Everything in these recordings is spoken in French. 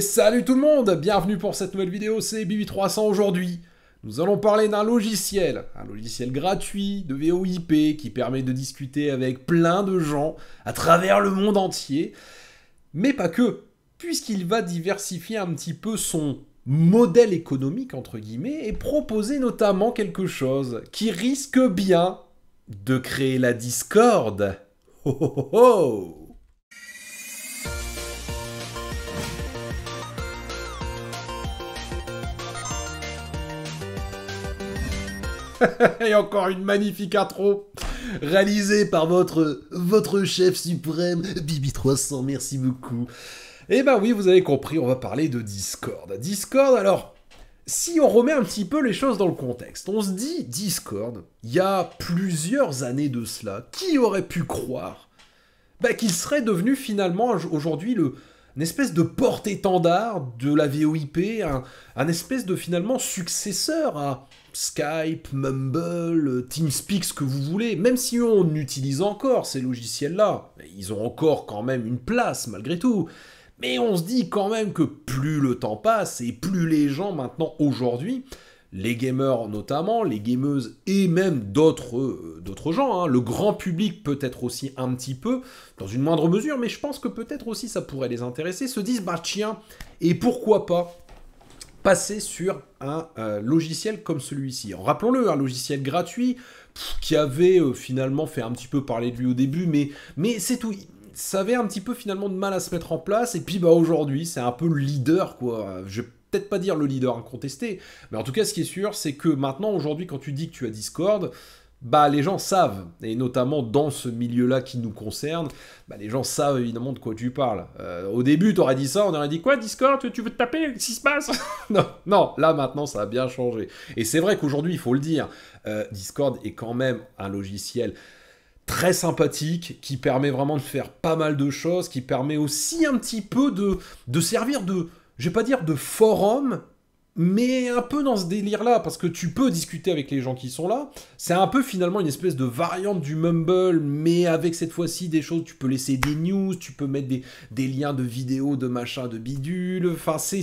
salut tout le monde Bienvenue pour cette nouvelle vidéo, c'est BB300 aujourd'hui. Nous allons parler d'un logiciel, un logiciel gratuit de VoIP qui permet de discuter avec plein de gens à travers le monde entier, mais pas que, puisqu'il va diversifier un petit peu son modèle économique entre guillemets et proposer notamment quelque chose qui risque bien de créer la discorde. Et encore une magnifique intro réalisée par votre, votre chef suprême, Bibi300, merci beaucoup. Et eh ben oui, vous avez compris, on va parler de Discord. Discord, alors, si on remet un petit peu les choses dans le contexte, on se dit Discord, il y a plusieurs années de cela, qui aurait pu croire bah, qu'il serait devenu finalement aujourd'hui le, une espèce de porte-étendard de la VOIP, un, espèce de finalement successeur à Skype, Mumble, euh, TeamSpeak, ce que vous voulez, même si on utilise encore ces logiciels-là, ils ont encore quand même une place malgré tout. Mais on se dit quand même que plus le temps passe et plus les gens maintenant aujourd'hui les gamers notamment, les gameuses et même d'autres euh, gens, hein. le grand public peut-être aussi un petit peu, dans une moindre mesure, mais je pense que peut-être aussi ça pourrait les intéresser, se disent bah tiens, et pourquoi pas passer sur un euh, logiciel comme celui-ci. Rappelons-le, un logiciel gratuit qui avait euh, finalement fait un petit peu parler de lui au début, mais, mais c'est tout ça avait un petit peu finalement de mal à se mettre en place et puis bah aujourd'hui c'est un peu le leader quoi peut-être pas dire le leader incontesté, mais en tout cas, ce qui est sûr, c'est que maintenant, aujourd'hui, quand tu dis que tu as Discord, bah, les gens savent, et notamment dans ce milieu-là qui nous concerne, bah, les gens savent évidemment de quoi tu parles. Euh, au début, aurais dit ça, on aurait dit quoi, Discord, tu veux te taper Qu'est-ce qui se passe non, non, là maintenant, ça a bien changé. Et c'est vrai qu'aujourd'hui, il faut le dire, euh, Discord est quand même un logiciel très sympathique, qui permet vraiment de faire pas mal de choses, qui permet aussi un petit peu de, de servir de, je vais pas dire de forum, mais un peu dans ce délire-là, parce que tu peux discuter avec les gens qui sont là. C'est un peu finalement une espèce de variante du mumble, mais avec cette fois-ci des choses, tu peux laisser des news, tu peux mettre des, liens de vidéos, de machins, de bidules. Enfin, c'est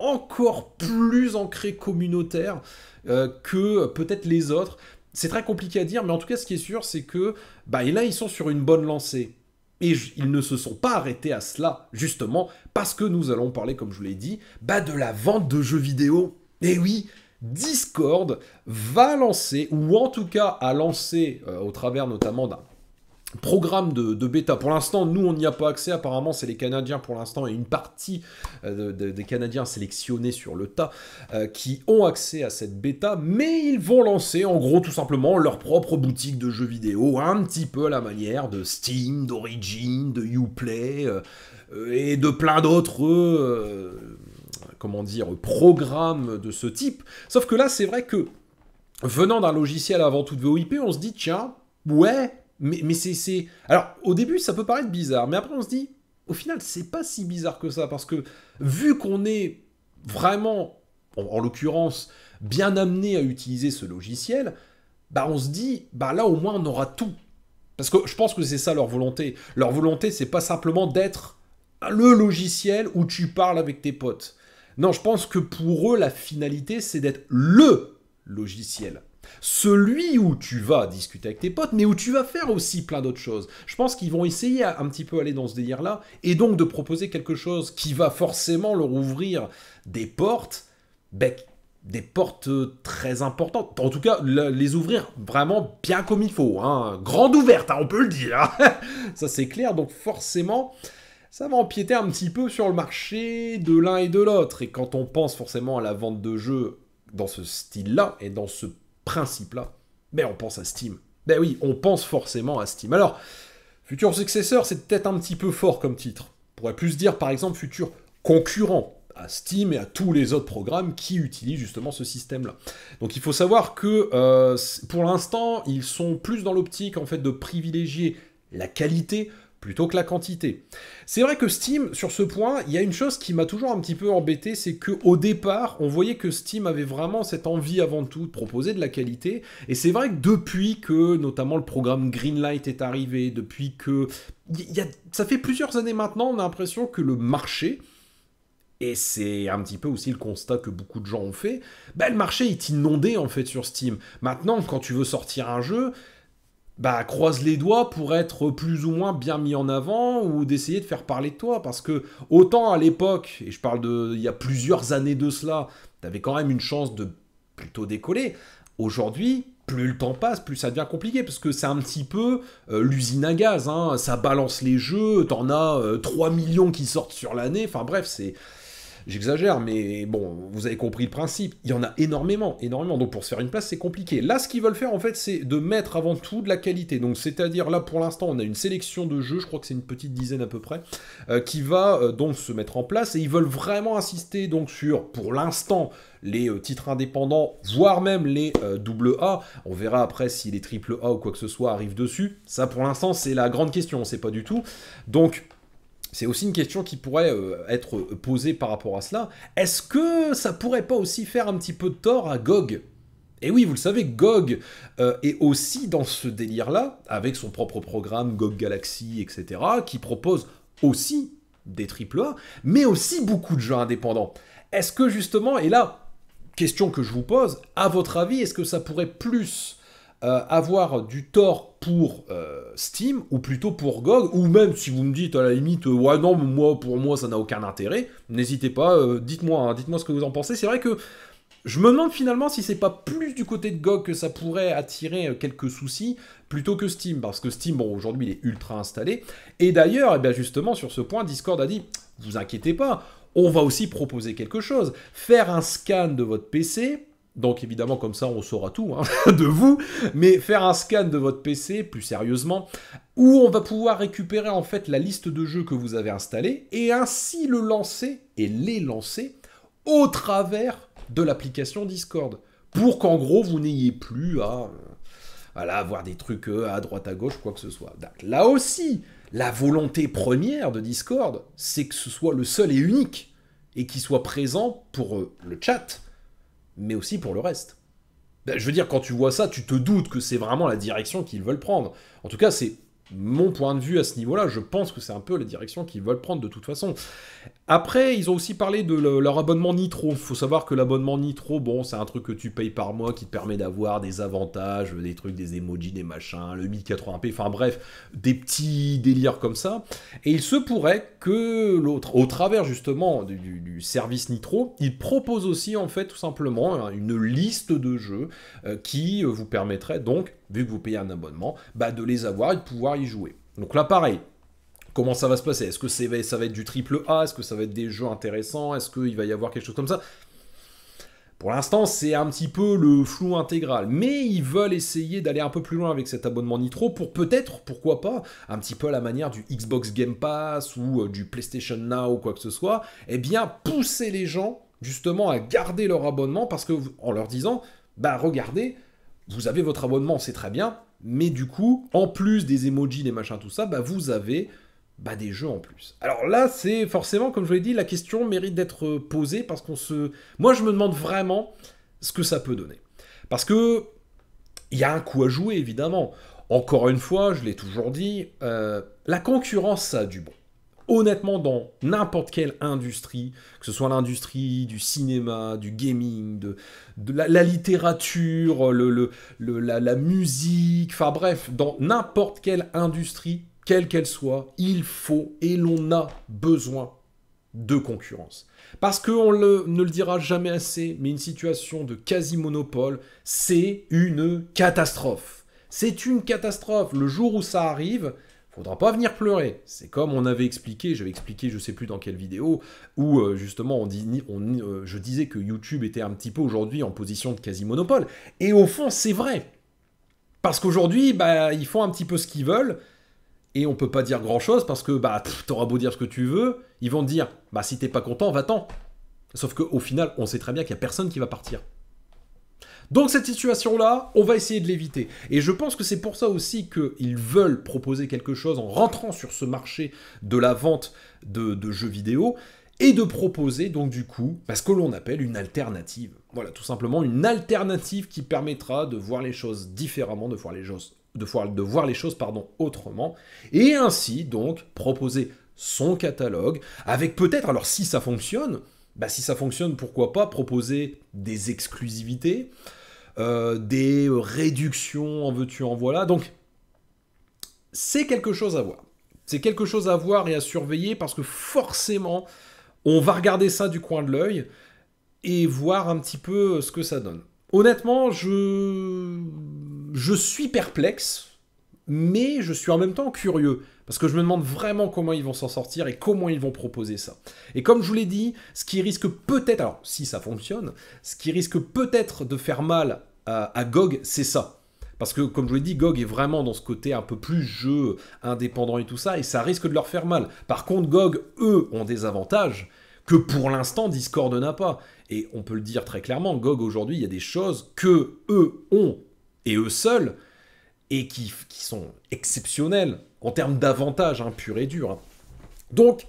encore plus ancré communautaire euh, que peut-être les autres. C'est très compliqué à dire, mais en tout cas, ce qui est sûr, c'est que bah, et là, ils sont sur une bonne lancée. Et ils ne se sont pas arrêtés à cela, justement, parce que nous allons parler, comme je vous l'ai dit, bah de la vente de jeux vidéo. Et eh oui, Discord va lancer, ou en tout cas a lancé, euh, au travers notamment d'un programme de, bêta. Pour l'instant, nous, on n'y a pas accès. Apparemment, c'est les Canadiens pour l'instant et une partie euh, des Canadiens sélectionnés sur le tas euh, qui ont accès à cette bêta. Mais ils vont lancer, en gros, tout simplement, leur propre boutique de jeux vidéo, un petit peu à la manière de Steam, d'Origin, de Uplay euh, et de plein d'autres... comment dire, programmes de ce type. Sauf que là, c'est vrai que, venant d'un logiciel avant tout de VOIP, on se dit, tiens, ouais, mais, c'est. Alors, au début, ça peut paraître bizarre, mais après, on se dit, au final, c'est pas si bizarre que ça, parce que vu qu'on est vraiment, en, en l'occurrence, bien amené à utiliser ce logiciel, bah on se dit, bah là au moins on aura tout. Parce que je pense que c'est ça leur volonté. Leur volonté, c'est pas simplement d'être le logiciel où tu parles avec tes potes. Non, je pense que pour eux, la finalité, c'est d'être LE logiciel celui où tu vas discuter avec tes potes, mais où tu vas faire aussi plein d'autres choses. Je pense qu'ils vont essayer un petit peu aller dans ce délire-là, et donc de proposer quelque chose qui va forcément leur ouvrir des portes, des portes euh, très importantes. En tout cas, les ouvrir vraiment bien comme il faut. Hein. Grande ouverte, hein, on peut le dire. Hein. Ça c'est clair, donc forcément ça va empiéter un petit peu sur le marché de l'un et de l'autre. Et quand on pense forcément à la vente de jeux dans ce style-là et dans ce principe-là, mais ben, on pense à Steam. Ben oui, on pense forcément à Steam. Alors, futur successeur, c'est peut-être un petit peu fort comme titre. On pourrait plus dire, par exemple, futur concurrent à Steam et à tous les autres programmes qui utilisent justement ce système-là. Donc il faut savoir que euh, pour l'instant, ils sont plus dans l'optique en fait de privilégier la qualité plutôt que la quantité. C'est vrai que Steam, sur ce point, il y a une chose qui m'a toujours un petit peu embêté, c'est que au départ, on voyait que Steam avait vraiment cette envie avant tout de proposer de la qualité, et c'est vrai que depuis que notamment le programme Greenlight est arrivé, depuis que... ça fait plusieurs années maintenant, on a l'impression que le marché, et c'est un petit peu aussi le constat que beaucoup de gens ont fait, ben, le marché est inondé en fait sur Steam. Maintenant, quand tu veux sortir un jeu, bah, croise les doigts pour être plus ou moins bien mis en avant ou d'essayer de faire parler de toi. Parce que autant à l'époque, et je parle de il y a plusieurs années de cela, t'avais quand même une chance de plutôt décoller. Aujourd'hui, plus le temps passe, plus ça devient compliqué, parce que c'est un petit peu euh, l'usine à gaz, hein. ça balance les jeux, t'en as 3 euh, millions qui sortent sur l'année, enfin bref, c'est J'exagère, mais bon, vous avez compris le principe. Il y en a énormément, énormément. Donc pour se faire une place, c'est compliqué. Là, ce qu'ils veulent faire, en fait, c'est de mettre avant tout de la qualité. Donc c'est-à-dire là, pour l'instant, on a une sélection de jeux, je crois que c'est une petite dizaine à peu près, euh, qui va euh, donc se mettre en place. Et ils veulent vraiment insister donc sur, pour l'instant, les euh, titres indépendants, voire même les double A. On verra après si les triple A ou quoi que ce soit arrivent dessus. Ça, pour l'instant, c'est la grande question. On sait pas du tout. Donc c'est aussi une question qui pourrait euh, être euh, posée par rapport à cela. Est-ce que ça pourrait pas aussi faire un petit peu de tort à Gog et oui, vous le savez, GOG euh, est aussi dans ce délire-là, avec son propre programme GOG Galaxy, etc., qui propose aussi des AAA, mais aussi beaucoup de jeux indépendants. Est-ce que justement, et là, question que je vous pose, à votre avis, est-ce que ça pourrait plus euh, avoir du tort pour euh, Steam ou plutôt pour GOG, ou même si vous me dites à la limite, euh, ouais non, moi pour moi ça n'a aucun intérêt, n'hésitez pas, dites-moi, hein, dites-moi ce que vous en pensez. C'est vrai que je me demande finalement si c'est pas plus du côté de GOG que ça pourrait attirer quelques soucis plutôt que Steam, parce que Steam, bon, aujourd'hui il est ultra installé. Et d'ailleurs, et eh bien justement sur ce point, Discord a dit, vous inquiétez pas, on va aussi proposer quelque chose, faire un scan de votre PC donc évidemment, comme ça, on saura tout hein, de vous. Mais faire un scan de votre PC, plus sérieusement, où on va pouvoir récupérer en fait la liste de jeux que vous avez installés et ainsi le lancer et les lancer au travers de l'application Discord. Pour qu'en gros, vous n'ayez plus à, euh, avoir des trucs euh, à droite, à gauche, quoi que ce soit. là aussi, la volonté première de Discord, c'est que ce soit le seul et unique et qu'il soit présent pour euh, le chat mais aussi pour le reste. Ben, je veux dire, quand tu vois ça, tu te doutes que c'est vraiment la direction qu'ils veulent prendre. En tout cas, c'est mon point de vue à ce niveau-là. Je pense que c'est un peu la direction qu'ils veulent prendre de toute façon. Après, ils ont aussi parlé de leur abonnement Nitro. Il Faut savoir que l'abonnement Nitro, bon, c'est un truc que tu payes par mois qui te permet d'avoir des avantages, des trucs, des emojis, des machins, le 1080p, enfin bref, des petits délires comme ça. Et il se pourrait que l'autre, au travers justement du, service Nitro, il propose aussi en fait tout simplement hein, une liste de jeux euh, qui euh, vous permettrait donc, vu que vous payez un abonnement, bah, de les avoir et de pouvoir y jouer. Donc là, pareil, comment ça va se passer Est-ce que ça va être du triple A Est-ce que ça va être des jeux intéressants Est-ce qu'il va y avoir quelque chose comme ça pour l'instant, c'est un petit peu le flou intégral, mais ils veulent essayer d'aller un peu plus loin avec cet abonnement Nitro pour peut-être, pourquoi pas, un petit peu à la manière du Xbox Game Pass ou euh, du PlayStation Now ou quoi que ce soit, eh bien pousser les gens justement à garder leur abonnement parce que en leur disant, bah regardez, vous avez votre abonnement, c'est très bien, mais du coup, en plus des emojis, des machins, tout ça, bah vous avez bah, des jeux en plus. Alors là, c'est forcément, comme je vous l'ai dit, la question mérite d'être posée parce qu'on se. Moi, je me demande vraiment ce que ça peut donner. Parce que il y a un coup à jouer, évidemment. Encore une fois, je l'ai toujours dit, euh, la concurrence, ça a du bon. Honnêtement, dans n'importe quelle industrie, que ce soit l'industrie du cinéma, du gaming, de, la, littérature, le, la, la musique, enfin bref, dans n'importe quelle industrie, quelle qu'elle soit, il faut et l'on a besoin de concurrence. Parce qu'on ne le dira jamais assez, mais une situation de quasi-monopole, c'est une catastrophe. C'est une catastrophe. Le jour où ça arrive, faudra pas venir pleurer. C'est comme on avait expliqué, j'avais expliqué, je sais plus dans quelle vidéo, où euh, justement on dit, euh, je disais que YouTube était un petit peu aujourd'hui en position de quasi-monopole. Et au fond, c'est vrai. Parce qu'aujourd'hui, bah, ils font un petit peu ce qu'ils veulent et on peut pas dire grand chose parce que bah t'auras beau dire ce que tu veux, ils vont te dire bah si t'es pas content, va-t'en. Sauf qu'au final, on sait très bien qu'il y a personne qui va partir. Donc cette situation-là, on va essayer de l'éviter. Et je pense que c'est pour ça aussi qu'ils veulent proposer quelque chose en rentrant sur ce marché de la vente de, jeux vidéo et de proposer donc du coup bah, ce que l'on appelle une alternative. Voilà, tout simplement une alternative qui permettra de voir les choses différemment, de voir les choses de voir, de voir les choses pardon, autrement, et ainsi donc proposer son catalogue, avec peut-être, alors si ça fonctionne, bah si ça fonctionne, pourquoi pas proposer des exclusivités, euh, des réductions, en veux-tu, en voilà. Donc, c'est quelque chose à voir. C'est quelque chose à voir et à surveiller parce que forcément, on va regarder ça du coin de l'œil et voir un petit peu ce que ça donne. Honnêtement, je je suis perplexe, mais je suis en même temps curieux, parce que je me demande vraiment comment ils vont s'en sortir et comment ils vont proposer ça. Et comme je vous l'ai dit, ce qui risque peut-être, alors si ça fonctionne, ce qui risque peut-être de faire mal à, GOG, c'est ça. Parce que, comme je vous l'ai dit, GOG est vraiment dans ce côté un peu plus jeu indépendant et tout ça, et ça risque de leur faire mal. Par contre, GOG, eux, ont des avantages que pour l'instant Discord n'a pas. Et on peut le dire très clairement, GOG aujourd'hui, il y a des choses que eux ont et eux seuls, et qui, sont exceptionnels en termes d'avantages, hein, pur et dur. Donc,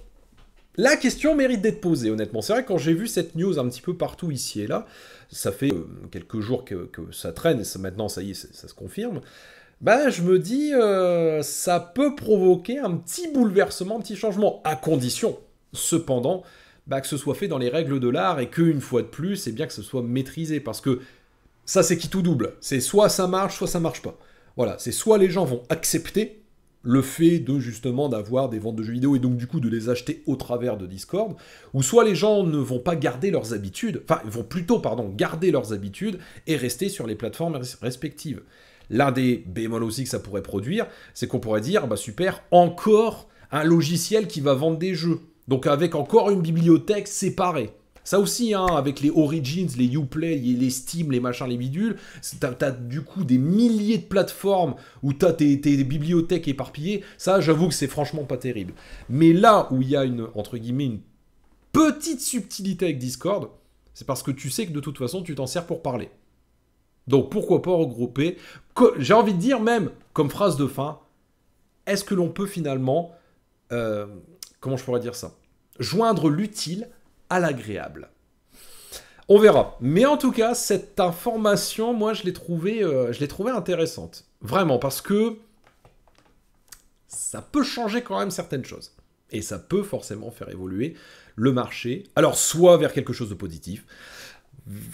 la question mérite d'être posée, honnêtement. C'est vrai quand j'ai vu cette news un petit peu partout ici et là, ça fait euh, quelques jours que, ça traîne, et maintenant ça y est, ça, se confirme. Ben, je me dis, euh, ça peut provoquer un petit bouleversement, un petit changement, à condition, cependant, bah, que ce soit fait dans les règles de l'art et qu'une fois de plus, c'est eh bien que ce soit maîtrisé. Parce que ça, c'est qui tout double. C'est soit ça marche, soit ça marche pas. Voilà, c'est soit les gens vont accepter le fait de justement d'avoir des ventes de jeux vidéo et donc du coup de les acheter au travers de Discord, ou soit les gens ne vont pas garder leurs habitudes, enfin ils vont plutôt pardon garder leurs habitudes et rester sur les plateformes respectives. L'un des bémols aussi que ça pourrait produire, c'est qu'on pourrait dire bah super encore un logiciel qui va vendre des jeux, donc avec encore une bibliothèque séparée. Ça aussi, hein, avec les Origins, les Uplay, les Steam, les machins, les bidules, t'as as, du coup des milliers de plateformes où t'as tes, tes bibliothèques éparpillées. Ça, j'avoue que c'est franchement pas terrible. Mais là où il y a une, entre guillemets, une petite subtilité avec Discord, c'est parce que tu sais que de toute façon, tu t'en sers pour parler. Donc pourquoi pas regrouper J'ai envie de dire même, comme phrase de fin, est-ce que l'on peut finalement... Euh, comment je pourrais dire ça Joindre l'utile agréable. On verra. Mais en tout cas, cette information, moi, je l'ai trouvée, euh, je l'ai trouvée intéressante. Vraiment, parce que ça peut changer quand même certaines choses. Et ça peut forcément faire évoluer le marché. Alors, soit vers quelque chose de positif,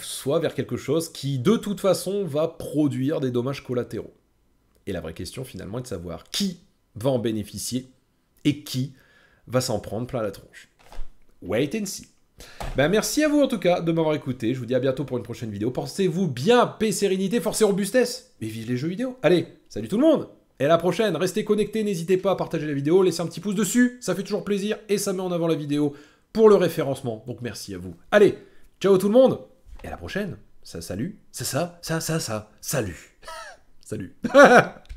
soit vers quelque chose qui, de toute façon, va produire des dommages collatéraux. Et la vraie question, finalement, est de savoir qui va en bénéficier et qui va s'en prendre plein la tronche. Wait and see. Ben, merci à vous en tout cas de m'avoir écouté. Je vous dis à bientôt pour une prochaine vidéo. Pensez-vous bien, paix, sérénité, force et robustesse. Et vive les jeux vidéo. Allez, salut tout le monde et à la prochaine, restez connectés, n'hésitez pas à partager la vidéo, laissez un petit pouce dessus, ça fait toujours plaisir et ça met en avant la vidéo pour le référencement. Donc merci à vous. Allez, ciao tout le monde et à la prochaine. Ça salut, C'est ça, ça ça ça. Salut. salut.